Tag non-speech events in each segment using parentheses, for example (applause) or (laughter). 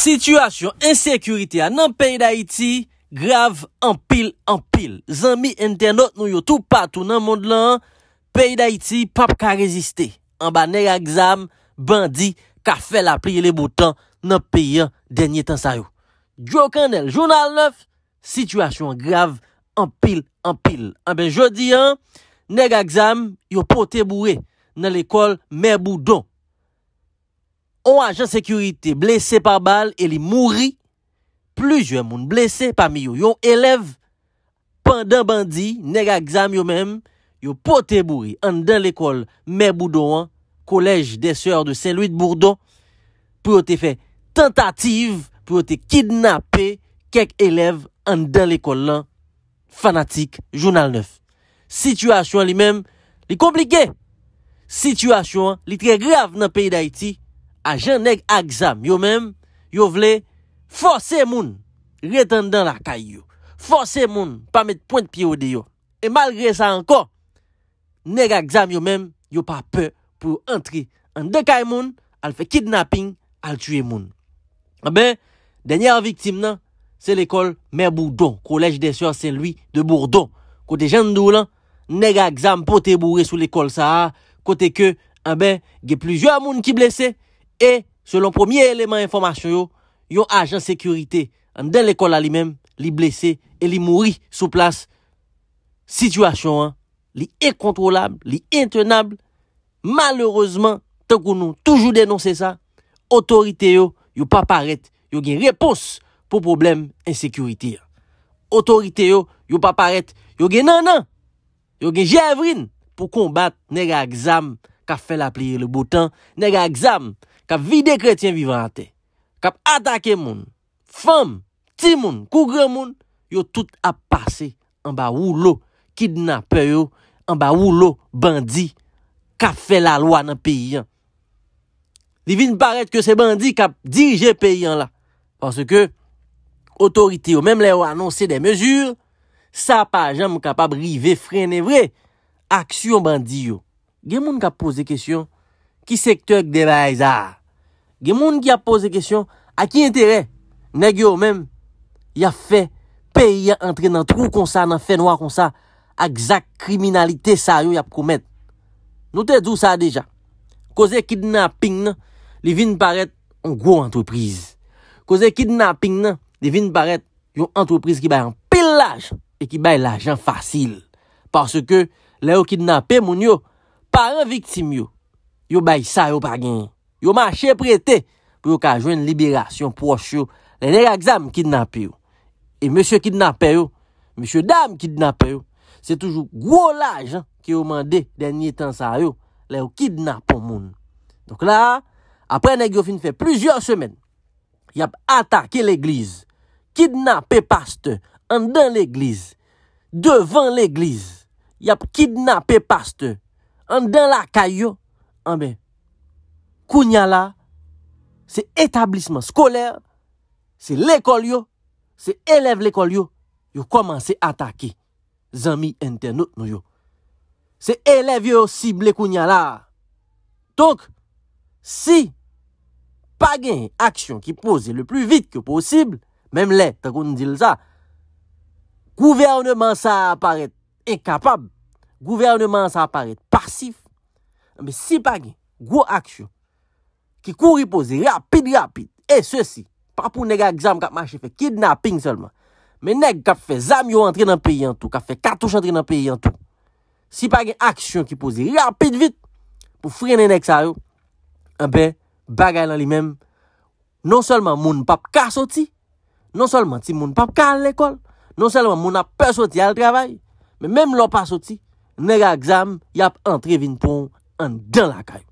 Sityasyon insekurite a nan peyi da iti, grav anpil anpil. Zanmi entenot nou yo tou patou nan mond lan, peyi da iti pap ka reziste. Anba neg aksam bandi ka fel apriye le boutan nan peyi an denye tan sayo. Jokan el, jounal 9, sityasyon grav anpil anpil. Anbe jodi an, neg aksam yo pote boure nan lekol mè boudon. On ajan sekurite blese par bal e li mouri pluje moun blese pa mi yo. Yon elev, pandan bandi, nega exam yo men, yo pote bouri an dan lekol Meboudouan, kolej deser de Saint-Louis de Bourdon, pou yo te fe tentative, pou yo te kidnape kek elev an dan lekol lan fanatik Jounal 9. Sityuasyon li men, li komplike. Sityuasyon li tre grave nan peyi d'Haïti A jen neg aksam yo men, yo vle, fose moun, retan dan la kay yo. Fose moun, pa met point piyo di yo. E malgre sa anko, neg aksam yo men, yo pa pe pou entri. An de kay moun, al fe kidnapping, al tue moun. An ah ben, denyera viktim nan, se l'ekol Mer Bourdon, Kolej des Sœurs Saint-Louis de Bourdon. Kote jen nou lan, neg aksam pote bourre sou l'ekol sa a, kote ke, an ben, ge plizyo a moun ki blese, E, selon premier eleman informasyon yo, yo ajan sekurite, an den lekola li mem, li blese, e li mouri sou plas. Sityasyon an, li ekontrolable, li entenable, malereusement, tan kon nou toujou denonse sa, otorite yo, yo pa paret, yo gen repos, pou problem ensekurite. Otorite yo, yo pa paret, yo gen nanan, yo gen jevrin, pou kombat nega egzam, ka fel apliye le botan, nega egzam, kap vide kretyen vivante, kap atake moun, fam, ti moun, kougre moun, yo tout ap pase, an ba wou lo kidnap yo, an ba wou lo bandi, kap fe la lwa nan peyi an. Divin paret ke se bandi kap dirje peyi an la, parce ke, otorite yo, mem le yo anonsi de mezur, sa pa jam kap ap rive frene vre, aksyon bandi yo. Gen moun kap pose de kesyon, ki sektok de la aizan, Gen moun ki ap pose kesyon, a ki interè? Nè gyo mèm, ya fe peyi ya entre nan trou kon sa, nan fe noua kon sa, ak zak kriminalite sa yo yap koumet. Nou te djou sa deja. Koze kidnapping nan, li vin paret an gwo antreprise. Koze kidnapping nan, li vin paret yon antreprise ki bay an pil laj, e ki bay laj an fasil. Parce ke, le yo kidnape moun yo, paran viktim yo, yo bay sa yo pa gen yon. Yo manche prete pou yo ka jwen libirasyon pwosyo. Lè nè rè gzam kidnap yo. E mè sè kidnap yo. Mè sè dam kidnap yo. Sè toujou gwo laj an ki yo mande denye tan sa yo. Lè yo kidnap pou moun. Donk la, apre nè yo fin fè plüzyor semen. Yap atake l'eglize. Kidnap e paste. An dan l'eglize. Devan l'eglize. Yap kidnap e paste. An dan la kayo. An ben. kounyala, se etablisman skolèr, se lèkol yo, se elèv lèkol yo, yo komanse atake zami entenot nou yo. Se elèv yo, si ble kounyala. Tonk, si pagen aksyon ki pose le plus vit ke posib, mèm lè, takoun dil sa, gouvernement sa aparet enkapab, gouvernement sa aparet pasif, si pagen gou aksyon, Ki kou ripoze rapide rapide. E se si. Pa pou neg a gzam kap mache fe kidnapping solman. Men neg kap fe zamyo entre nan peyi an tou. Kap fe katouche entre nan peyi an tou. Si pa gen aksyon ki pose rapide vit. Po frene neg sa yo. An eh be. Bagay lan li men. Non solman moun pap ka soti. Non solman ti moun pap ka al lekol. Non solman moun ap pe soti al travay. Men men lop pa soti. Neg a gzam yap entre vinpon an dan la kay.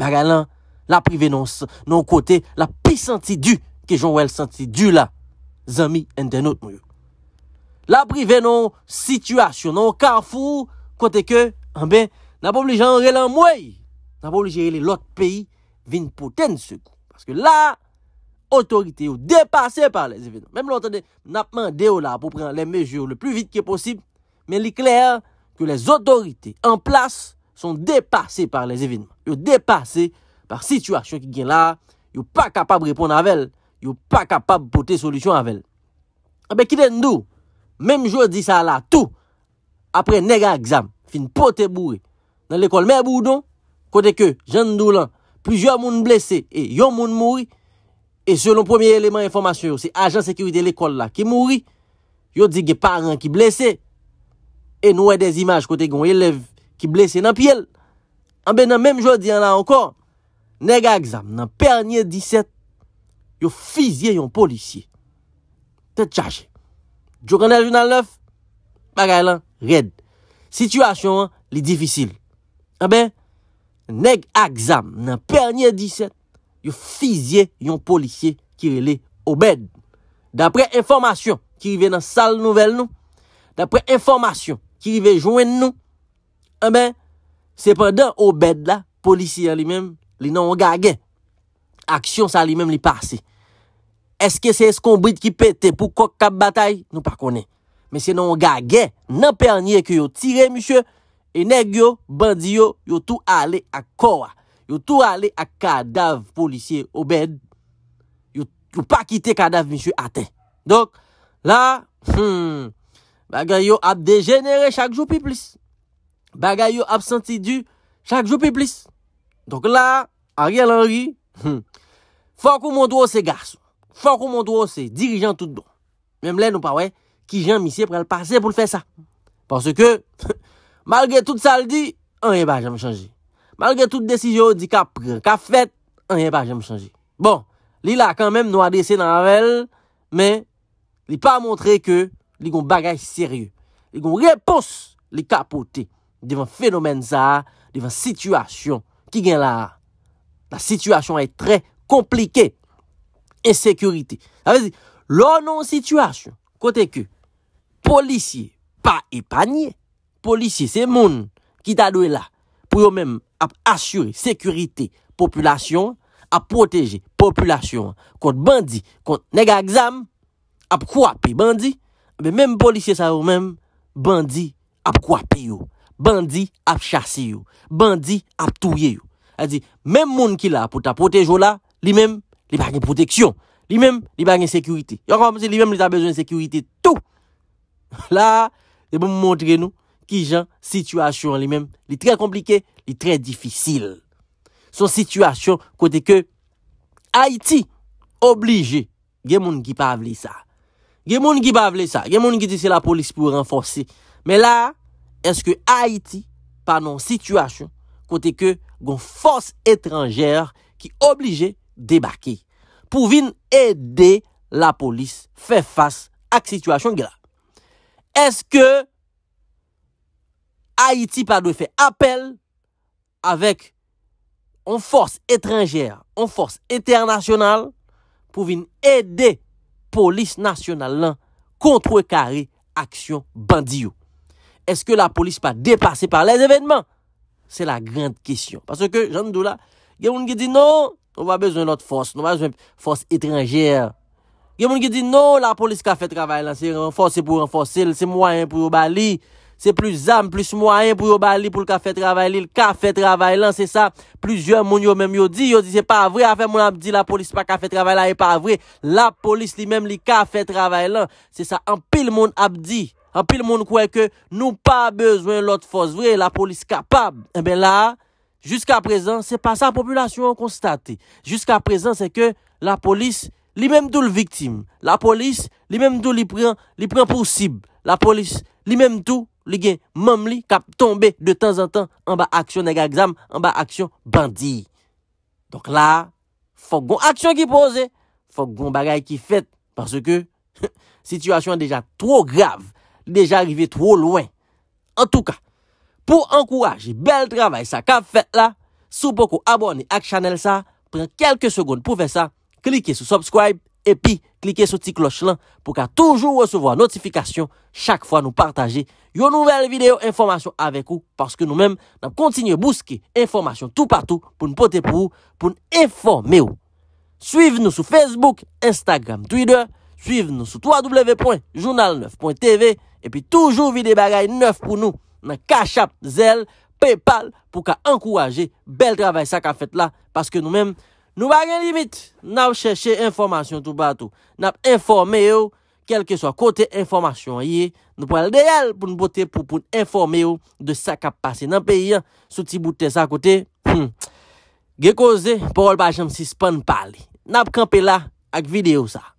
Bagay lan. La prive non, non kote la pi santi du ke joun wèl santi du la zami entenot mwen yo. La prive non situasyon nan kalfou kote ke anbe nan pou bli jan re lan mwen nan pou bli jere li lot peyi vin poten se kon. Paske la otorite yo depase par les evidman. Mèm l'ontende napman deyo la pou pren le mejur le plus vite ki posib men li kler ke les otorite en plas son depase par les evidman. Yo depase Par situasyon ki gen la, yo pa kapab repon avel, yo pa kapab pote solusyon avel. A ah be ki den ndou, mem jodi sa la, tou, apre nega aksam, fin pote bouri, nan lekol me abou don, kote ke, jan ndou lan, pizyo amoun blese, e yon amoun mouri, e selon premier eleman informasyon yo, se ajan sekiride lekol la, ki mouri, yo di gen paran ki blese, e nouwe dez imaj kote goun elev, ki blese nan pi el, a ah be nan mem jodi an la ankon, Neg aksam nan pernye 17, yo fizye yon polisye. Tè tchajè. Jok anèl jounan lèf, bagay lan, red. Sityuasyon an, li difisil. A ah ben, neg aksam nan pernye 17, yo fizye yon polisye kire li obèd. Dapre informasyon kire ven nan sal nouvel nou, dapre informasyon kire ven jounen nou, a ah ben, sepèdè obèd la, polisye li mèm, Li nan waga gen, aksyon sa li menm li pase. Eske se eskombrit ki pete pou kok kap batay, nou pa kone. Mese nan waga gen, nan pernye ke yo tire, misye, e neg yo, bandi yo, yo tou ale ak kora. Yo tou ale ak kadav, polisye, obèd. Yo pa kite kadav, misye, ate. Donk, la, hmm, bagay yo ap degenere chak jou pi plis. Bagay yo ap senti du chak jou pi plis. Donk la, a gè lan gè, fòkou moun tou wè se gars, fòkou moun tou wè se dirijan tout don. Mèm lè nou pa wè, ki jèm misè prè l'parsè pou l'fè sa. Pòsè kè, malgè tout saldi, an yè ba jèm chanjè. Malgè tout desijò di kap fèt, an yè ba jèm chanjè. Bon, li la kan mèm nou a desè nan avèl, mè, li pa montrè kè, li goun bagaj seryè. Li goun repous, li kapote. Divan fenomen sa, divan situasyon, Ki gen la, la sitwasyon e tre komplike, e sekurite. A vezi, lo nan sitwasyon, kote ke, polisye, pa e panye, polisye se moun ki ta do e la, pou yo men ap asyure, sekurite, populasyon, ap proteje, populasyon, kont bandi, kont nega egzam, ap kwape bandi, be menm polisye sa yo menm, bandi ap kwape yo. Bandi ap chasi yo. Bandi ap touye yo. A di, menm moun ki la pou ta pote jo la, li menm li bagen proteksyon. Li menm li bagen sekurite. Yon konpansi li menm li ta bezwen sekurite tou. (laughs) La, li bon moun montre nou ki jan situasyon li menm. Li tre komplike, li tre difisil. Son situasyon kote ke Haiti oblije. Gen moun ki pa avle sa. Gen moun ki pa avle sa. Gen moun ki dise la polis pou renforsi. Men la, Eske Haiti pa nan sitwasyon kote ke gwen fos etranjer ki oblije debake pou vin ede la polis fe fasy ak sitwasyon gela. Eske Haiti pa nan sitwasyon kote ke gwen fos etranjer ki oblije debake pou vin ede la polis fe fasy ak sitwasyon gela. eske la polis pa depase par les evènement? Se la grand kisyon. Parce ke, jandou non, non, la, gen moun ki di nou, nou va bezoun not force, nou va bezoun force étrangère. Gen moun ki di nou, la polis kafe travay lan, se renforce pou renforce, se mouayen pou yo bali, se plus am, plus mouayen pou yo bali, pou l'kafe travay lan, l'kafe travay lan, se sa, plüzyon moun yo mèm yo di, yo di se pa vre, afe moun ap di, la polis pa kafe travay lan, e pa vre, la polis li mèm li kafe travay lan, se sa, an An pi l moun kwe ke nou pa bezwen lot fos vre, la polis kapab. Ebe eh la, jusqu'a prezant, se pa sa populasyon konstate. Jusk'a prezant, se ke la polis li memdou l viktim. La polis li memdou li pren pou sib. La polis li memdou li gen mam li kap tombe de tan an tan an ba aksyon nega gzam, an ba aksyon bandi. Donk la, fok gon aksyon ki pose, fok gon bagay ki fete. Parce ke, (laughs) sityasyon deja tro grav. Deja rive tro lowen. En tou ka, pou ankouraje bel travay sa ka fet la, sou pokou abone ak chanel sa, pren kelke segoun pou fe sa, klike sou subscribe, epi klike sou ti kloch lan, pou ka toujou resevo a notifikasyon, chak fwa nou partaje yo nouvel video informasyon avek ou, porske nou menm nan kontinye bouske informasyon tou patou, pou nou pote pou ou, pou nou informe ou. Suiv nou sou Facebook, Instagram, Twitter, suiv nou sou www.journal9.tv, E pi toujou vide bagay neuf pou nou, nan kachap zel, paypal pou ka ankouraje bel travay sa ka fet la. Paske nou men, nou bagay limit nan chèche informasyon tout batou. Nan informe yo, kelke so kote informasyon yi, nou pou el deyel pou nou bote pou pou informe yo de sa ka pase. Nan pe yi, sou ti bote sa kote, hmm, ge koze, porol baje msi span pali. Nan kampela ak videyo sa.